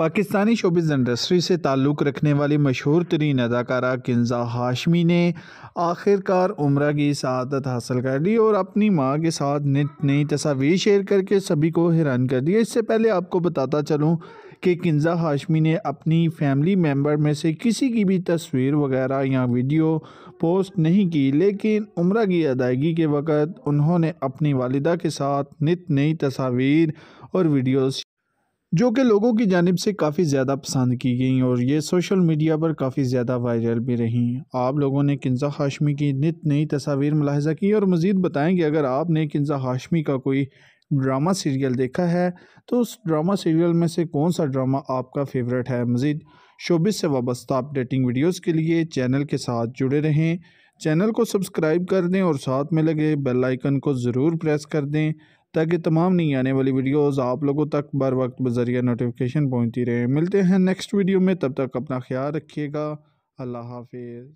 Pakistani showbiz industry से ताल्लुक़ रखने वाली मशहूर तरीन अदाकारा किन्जा हाशमी ने आखिरकार उम्र की शहादत हासिल कर ली और अपनी माँ के साथ नित नई तस्वीर शेयर करके सभी को हैरान कर दिया इससे पहले आपको बताता चलूँ कि किन्जा हाशमी ने अपनी फैमिली मेम्बर में से किसी की भी तस्वीर वगैरह या वीडियो पोस्ट नहीं की लेकिन उम्र की अदायगी के वक़्त उन्होंने अपनी वालदा के साथ नित नई तस्वीर और वीडियोज़ जो कि लोगों की जानब से काफ़ी ज़्यादा पसंद की गई और ये सोशल मीडिया पर काफ़ी ज़्यादा वायरल भी रहीं आप लोगों ने किन्ज़ा हाशमी की नित नई तस्वीर मुलाहजा की और मज़ीद बताएँ कि अगर आपने किन्ज़ा हाशमी का कोई ड्रामा सीरियल देखा है तो उस ड्रामा सीरियल में से कौन सा ड्रामा आपका फेवरेट है मज़ीद शोबिस से वाबस्ता अपडेटिंग वीडियोस के लिए चैनल के साथ जुड़े रहें चैनल को सब्सक्राइब कर दें और साथ में लगे बेल आइकन को ज़रूर प्रेस कर दें ताकि तमाम नई आने वाली वीडियोस आप लोगों तक बर वक्त बजरिया नोटिफिकेशन पहुंचती रहे मिलते हैं नेक्स्ट वीडियो में तब तक अपना ख्याल रखिएगा अल्लाह हाफिज़